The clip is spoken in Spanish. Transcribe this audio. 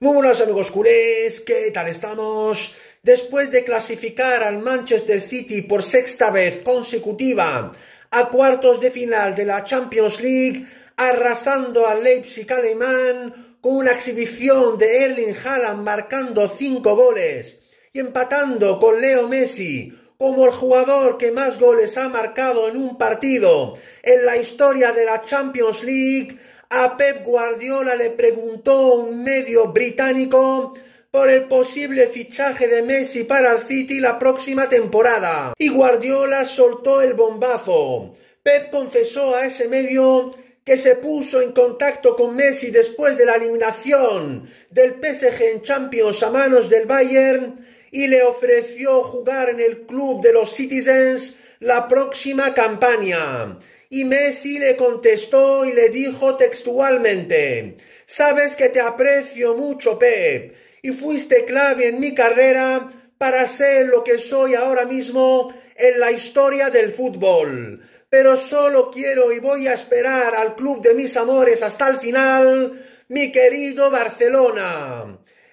Muy buenas amigos culés, ¿qué tal estamos? Después de clasificar al Manchester City por sexta vez consecutiva a cuartos de final de la Champions League, arrasando al Leipzig alemán con una exhibición de Erling Haaland marcando cinco goles y empatando con Leo Messi como el jugador que más goles ha marcado en un partido en la historia de la Champions League, a Pep Guardiola le preguntó un medio británico por el posible fichaje de Messi para el City la próxima temporada. Y Guardiola soltó el bombazo. Pep confesó a ese medio que se puso en contacto con Messi después de la eliminación del PSG en Champions a manos del Bayern y le ofreció jugar en el club de los Citizens la próxima campaña. Y Messi le contestó y le dijo textualmente, sabes que te aprecio mucho, Pep, y fuiste clave en mi carrera para ser lo que soy ahora mismo en la historia del fútbol. Pero solo quiero y voy a esperar al club de mis amores hasta el final, mi querido Barcelona.